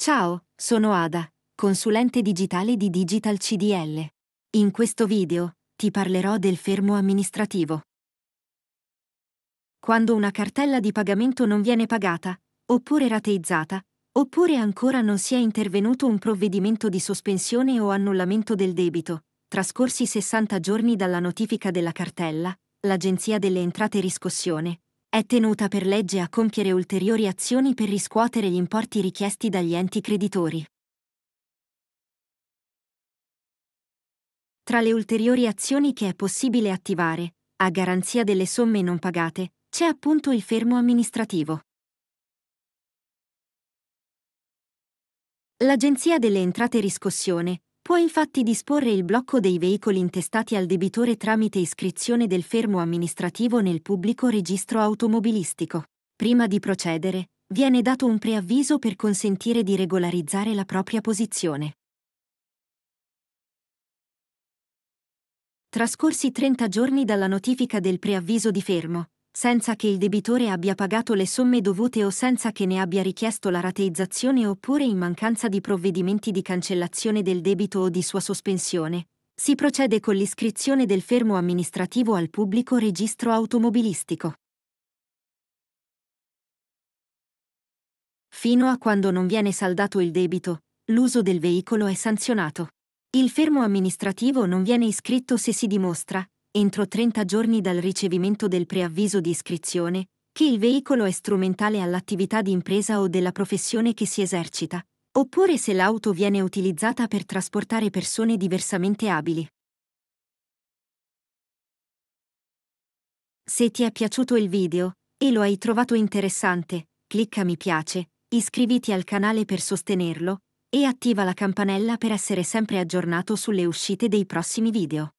Ciao, sono Ada, consulente digitale di Digital CDL. In questo video ti parlerò del fermo amministrativo. Quando una cartella di pagamento non viene pagata, oppure rateizzata, oppure ancora non si è intervenuto un provvedimento di sospensione o annullamento del debito, trascorsi 60 giorni dalla notifica della cartella, l'Agenzia delle Entrate Riscossione è tenuta per legge a compiere ulteriori azioni per riscuotere gli importi richiesti dagli enti creditori. Tra le ulteriori azioni che è possibile attivare, a garanzia delle somme non pagate, c'è appunto il fermo amministrativo. L'Agenzia delle Entrate Riscossione Può infatti disporre il blocco dei veicoli intestati al debitore tramite iscrizione del fermo amministrativo nel pubblico registro automobilistico. Prima di procedere, viene dato un preavviso per consentire di regolarizzare la propria posizione. Trascorsi 30 giorni dalla notifica del preavviso di fermo, senza che il debitore abbia pagato le somme dovute o senza che ne abbia richiesto la rateizzazione oppure in mancanza di provvedimenti di cancellazione del debito o di sua sospensione, si procede con l'iscrizione del fermo amministrativo al pubblico registro automobilistico. Fino a quando non viene saldato il debito, l'uso del veicolo è sanzionato. Il fermo amministrativo non viene iscritto se si dimostra, entro 30 giorni dal ricevimento del preavviso di iscrizione, che il veicolo è strumentale all'attività di impresa o della professione che si esercita, oppure se l'auto viene utilizzata per trasportare persone diversamente abili. Se ti è piaciuto il video e lo hai trovato interessante, clicca mi piace, iscriviti al canale per sostenerlo e attiva la campanella per essere sempre aggiornato sulle uscite dei prossimi video.